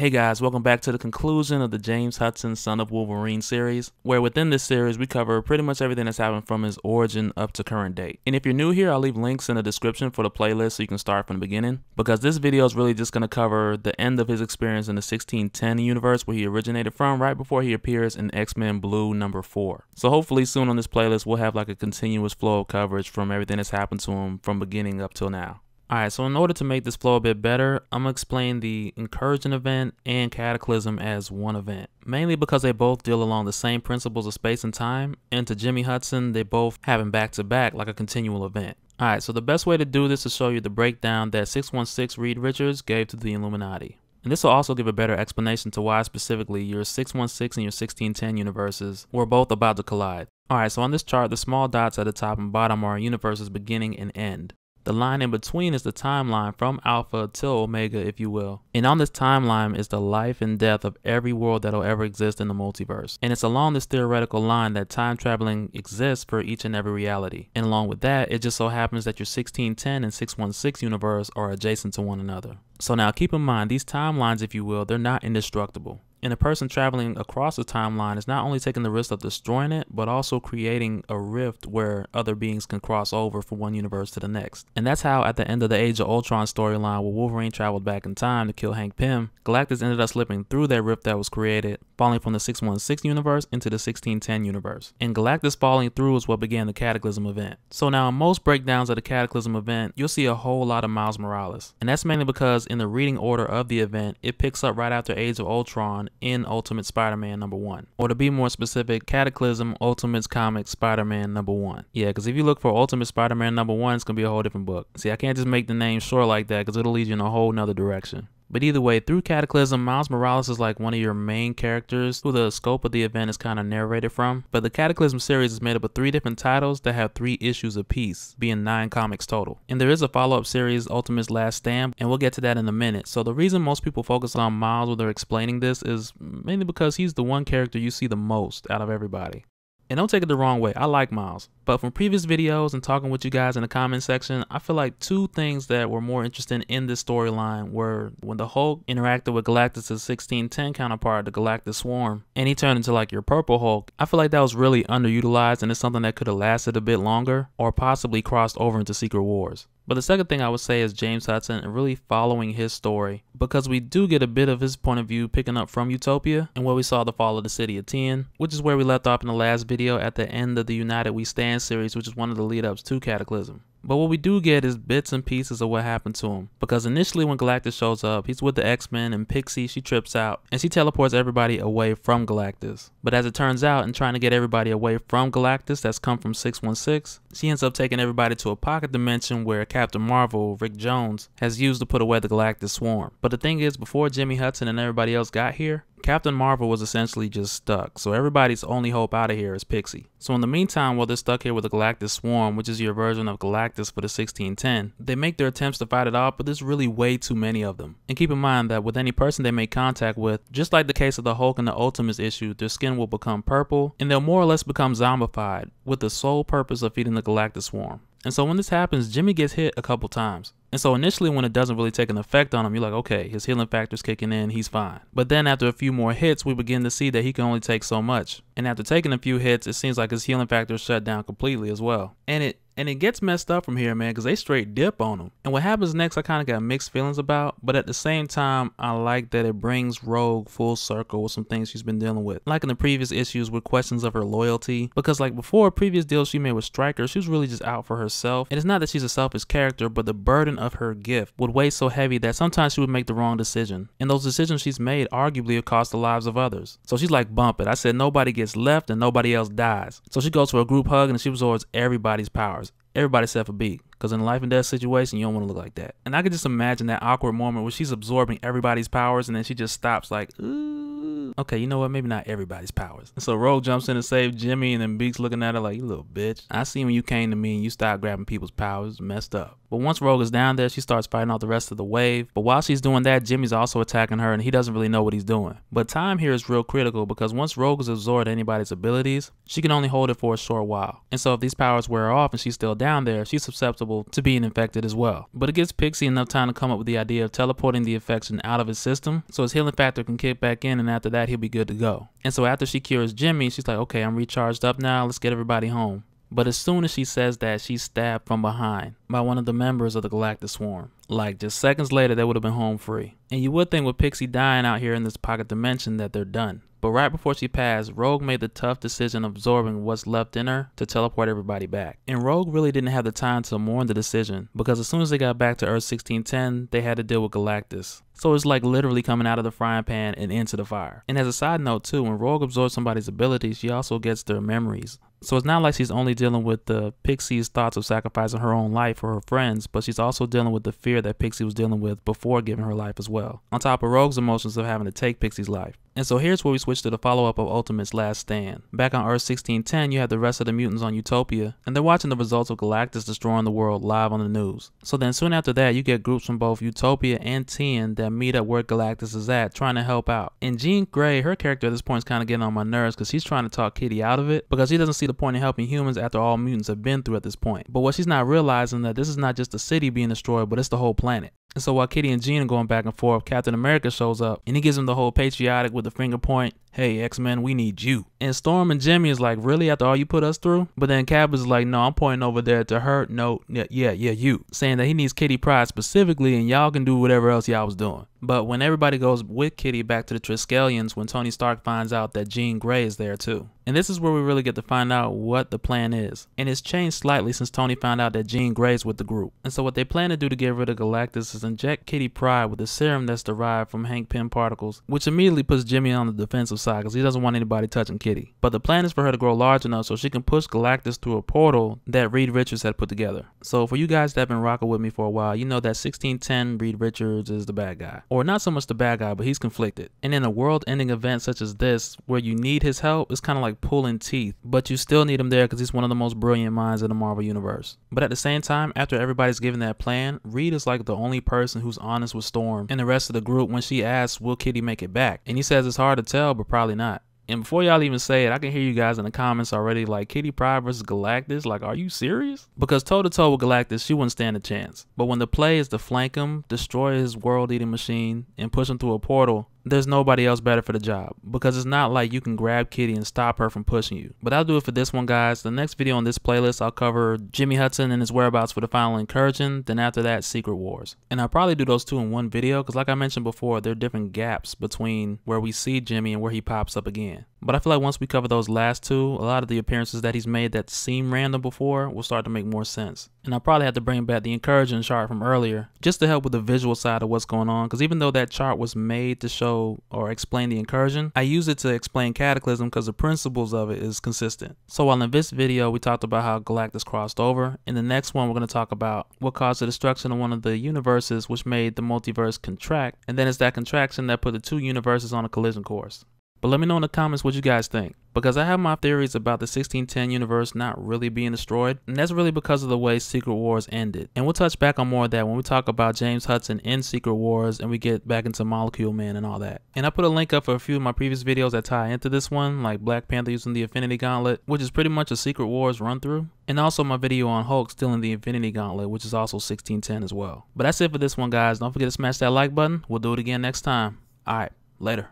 Hey guys, welcome back to the conclusion of the James Hudson Son of Wolverine series, where within this series we cover pretty much everything that's happened from his origin up to current date. And if you're new here, I'll leave links in the description for the playlist so you can start from the beginning, because this video is really just going to cover the end of his experience in the 1610 universe where he originated from right before he appears in X-Men Blue number 4. So hopefully soon on this playlist we'll have like a continuous flow of coverage from everything that's happened to him from beginning up till now. Alright, so in order to make this flow a bit better, I'm going to explain the incursion event and cataclysm as one event, mainly because they both deal along the same principles of space and time, and to Jimmy Hudson, they both happen back-to-back like a continual event. Alright, so the best way to do this is show you the breakdown that 616 Reed Richards gave to the Illuminati. And this will also give a better explanation to why specifically your 616 and your 1610 universes were both about to collide. Alright, so on this chart, the small dots at the top and bottom are universes beginning and end. The line in between is the timeline from Alpha till Omega, if you will. And on this timeline is the life and death of every world that'll ever exist in the multiverse. And it's along this theoretical line that time traveling exists for each and every reality. And along with that, it just so happens that your 1610 and 616 universe are adjacent to one another. So now keep in mind, these timelines, if you will, they're not indestructible. And a person traveling across the timeline is not only taking the risk of destroying it, but also creating a rift where other beings can cross over from one universe to the next. And that's how, at the end of the Age of Ultron storyline, where Wolverine traveled back in time to kill Hank Pym, Galactus ended up slipping through that rift that was created, falling from the 616 universe into the 1610 universe. And Galactus falling through is what began the Cataclysm event. So now, in most breakdowns of the Cataclysm event, you'll see a whole lot of Miles Morales. And that's mainly because, in the reading order of the event, it picks up right after Age of Ultron in Ultimate Spider-Man number 1. Or to be more specific, Cataclysm Ultimates comic Spider-Man number 1. Yeah, because if you look for Ultimate Spider-Man number 1, it's going to be a whole different book. See, I can't just make the name short like that because it'll lead you in a whole nother direction. But either way, through Cataclysm, Miles Morales is like one of your main characters who the scope of the event is kind of narrated from. But the Cataclysm series is made up of three different titles that have three issues apiece, being nine comics total. And there is a follow-up series, Ultimate's Last Stand, and we'll get to that in a minute. So the reason most people focus on Miles when they're explaining this is mainly because he's the one character you see the most out of everybody. And don't take it the wrong way, I like Miles. But from previous videos and talking with you guys in the comment section, I feel like two things that were more interesting in this storyline were when the Hulk interacted with Galactus' 1610 counterpart, the Galactus Swarm, and he turned into like your Purple Hulk. I feel like that was really underutilized and it's something that could have lasted a bit longer or possibly crossed over into Secret Wars. But the second thing I would say is James Hudson and really following his story because we do get a bit of his point of view picking up from Utopia and where we saw the fall of the city of 10, which is where we left off in the last video at the end of the United We Stand series, which is one of the lead ups to Cataclysm. But what we do get is bits and pieces of what happened to him. Because initially when Galactus shows up, he's with the X-Men and Pixie, she trips out and she teleports everybody away from Galactus. But as it turns out, in trying to get everybody away from Galactus that's come from 616, she ends up taking everybody to a pocket dimension where Captain Marvel, Rick Jones, has used to put away the Galactus swarm. But the thing is, before Jimmy Hudson and everybody else got here, Captain Marvel was essentially just stuck, so everybody's only hope out of here is Pixie. So in the meantime, while they're stuck here with the Galactus Swarm, which is your version of Galactus for the 1610, they make their attempts to fight it off, but there's really way too many of them. And keep in mind that with any person they make contact with, just like the case of the Hulk in the Ultimates issue, their skin will become purple, and they'll more or less become zombified, with the sole purpose of feeding the Galactus Swarm. And so when this happens, Jimmy gets hit a couple times. And so initially when it doesn't really take an effect on him, you're like, okay, his healing factor's kicking in, he's fine. But then after a few more hits, we begin to see that he can only take so much. And after taking a few hits, it seems like his healing factor shut down completely as well. And it and it gets messed up from here, man, because they straight dip on him. And what happens next, I kind of got mixed feelings about, but at the same time, I like that it brings Rogue full circle with some things she's been dealing with. Like in the previous issues with questions of her loyalty, because like before, previous deals she made with Stryker, she was really just out for herself. And it's not that she's a selfish character, but the burden of her gift would weigh so heavy that sometimes she would make the wrong decision. And those decisions she's made arguably have cost the lives of others. So she's like, bump it. I said, nobody gets left and nobody else dies. So she goes for a group hug and she absorbs everybody's powers everybody except for B. Because in a life and death situation, you don't want to look like that. And I could just imagine that awkward moment where she's absorbing everybody's powers and then she just stops like, Ooh. okay, you know what? Maybe not everybody's powers. And so Rogue jumps in to save Jimmy and then Beak's looking at her like, you little bitch. I seen when you came to me and you stopped grabbing people's powers. Messed up. But once Rogue is down there, she starts fighting out the rest of the wave. But while she's doing that, Jimmy's also attacking her and he doesn't really know what he's doing. But time here is real critical because once Rogue absorbs absorbed anybody's abilities, she can only hold it for a short while. And so if these powers wear off and she's still down there, she's susceptible to being infected as well. But it gives Pixie enough time to come up with the idea of teleporting the infection out of his system so his healing factor can kick back in and after that he'll be good to go. And so after she cures Jimmy, she's like, okay, I'm recharged up now, let's get everybody home. But as soon as she says that, she's stabbed from behind by one of the members of the Galactus Swarm. Like, just seconds later, they would have been home free. And you would think with Pixie dying out here in this pocket dimension that they're done. But right before she passed, Rogue made the tough decision of absorbing what's left in her to teleport everybody back. And Rogue really didn't have the time to mourn the decision, because as soon as they got back to Earth 1610, they had to deal with Galactus. So it's like literally coming out of the frying pan and into the fire. And as a side note too, when Rogue absorbs somebody's abilities, she also gets their memories. So it's not like she's only dealing with the Pixie's thoughts of sacrificing her own life for her friends, but she's also dealing with the fear that Pixie was dealing with before giving her life as well, on top of Rogue's emotions of having to take Pixie's life. And so here's where we switch to the follow-up of Ultimate's Last Stand. Back on Earth 1610, you have the rest of the mutants on Utopia, and they're watching the results of Galactus destroying the world live on the news. So then soon after that, you get groups from both Utopia and 10 that meet up where Galactus is at, trying to help out. And Jean Grey, her character at this point is kind of getting on my nerves because she's trying to talk Kitty out of it because she doesn't see the point of helping humans after all mutants have been through at this point? But what she's not realizing that this is not just the city being destroyed, but it's the whole planet. And so while Kitty and Jean are going back and forth, Captain America shows up and he gives him the whole patriotic with the finger point, hey, X-Men, we need you. And Storm and Jimmy is like, really, after all you put us through? But then Cap is like, no, I'm pointing over there to her, no, yeah, yeah, yeah, you. Saying that he needs Kitty Pride specifically and y'all can do whatever else y'all was doing. But when everybody goes with Kitty back to the Triskelions, when Tony Stark finds out that Jean Grey is there too. And this is where we really get to find out what the plan is. And it's changed slightly since Tony found out that Jean Grey's with the group. And so what they plan to do to get rid of Galactus is substances inject Kitty Pride with a serum that's derived from Hank Pym particles, which immediately puts Jimmy on the defensive side because he doesn't want anybody touching Kitty. But the plan is for her to grow large enough so she can push Galactus through a portal that Reed Richards had put together. So for you guys that have been rocking with me for a while, you know that 1610 Reed Richards is the bad guy. Or not so much the bad guy, but he's conflicted. And in a world-ending event such as this, where you need his help, it's kind of like pulling teeth. But you still need him there because he's one of the most brilliant minds in the Marvel Universe. But at the same time, after everybody's given that plan, Reed is like the only person who's honest with Storm and the rest of the group when she asks, will Kitty make it back? And he says it's hard to tell, but probably not. And before y'all even say it, I can hear you guys in the comments already like Kitty Pryde versus Galactus. Like, are you serious? Because toe to toe with Galactus, she wouldn't stand a chance. But when the play is to flank him, destroy his world eating machine, and push him through a portal, there's nobody else better for the job because it's not like you can grab Kitty and stop her from pushing you. But I'll do it for this one, guys. The next video on this playlist, I'll cover Jimmy Hudson and his whereabouts for the final incursion. Then after that, Secret Wars. And I'll probably do those two in one video because like I mentioned before, there are different gaps between where we see Jimmy and where he pops up again. But I feel like once we cover those last two, a lot of the appearances that he's made that seem random before will start to make more sense. And I probably have to bring back the encouraging chart from earlier, just to help with the visual side of what's going on, because even though that chart was made to show or explain the incursion, I use it to explain Cataclysm because the principles of it is consistent. So while in this video we talked about how Galactus crossed over, in the next one we're going to talk about what caused the destruction of one of the universes which made the multiverse contract, and then it's that contraction that put the two universes on a collision course. But let me know in the comments what you guys think, because I have my theories about the 1610 universe not really being destroyed, and that's really because of the way Secret Wars ended. And we'll touch back on more of that when we talk about James Hudson in Secret Wars and we get back into Molecule Man and all that. And I put a link up for a few of my previous videos that tie into this one, like Black Panther using the Infinity Gauntlet, which is pretty much a Secret Wars run through, and also my video on Hulk stealing the Infinity Gauntlet, which is also 1610 as well. But that's it for this one, guys. Don't forget to smash that like button. We'll do it again next time. Alright, later.